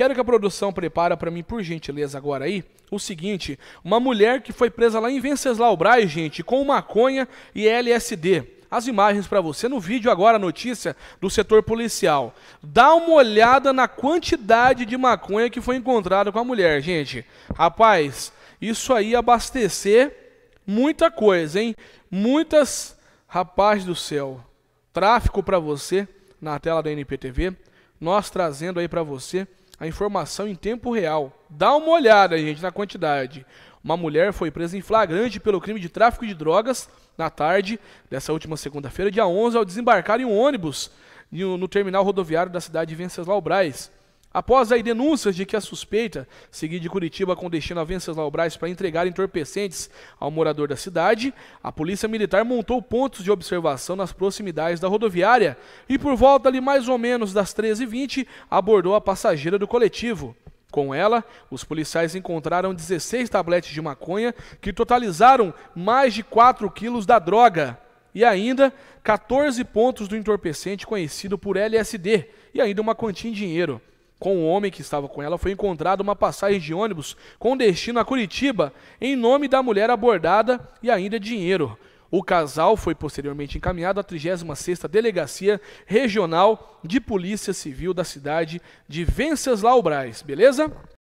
Quero que a produção prepare para mim, por gentileza, agora aí, o seguinte: uma mulher que foi presa lá em Venceslau Braz, gente, com maconha e LSD. As imagens para você no vídeo agora, notícia do setor policial. Dá uma olhada na quantidade de maconha que foi encontrada com a mulher, gente. Rapaz, isso aí abastecer muita coisa, hein? Muitas, rapaz do céu. Tráfico para você na tela da NPTV. Nós trazendo aí para você a informação em tempo real. Dá uma olhada, gente, na quantidade. Uma mulher foi presa em flagrante pelo crime de tráfico de drogas na tarde dessa última segunda-feira, dia 11, ao desembarcar em um ônibus no terminal rodoviário da cidade de Venceslau Braz. Após aí denúncias de que a suspeita seguia de Curitiba com destino a Venceslau Braz para entregar entorpecentes ao morador da cidade, a Polícia Militar montou pontos de observação nas proximidades da rodoviária e por volta ali mais ou menos das 13h20 abordou a passageira do coletivo. Com ela, os policiais encontraram 16 tabletes de maconha que totalizaram mais de 4 quilos da droga e ainda 14 pontos do entorpecente conhecido por LSD e ainda uma quantia em dinheiro com o homem que estava com ela, foi encontrada uma passagem de ônibus com destino a Curitiba, em nome da mulher abordada e ainda dinheiro. O casal foi posteriormente encaminhado à 36ª Delegacia Regional de Polícia Civil da cidade de Venceslau Braz, beleza?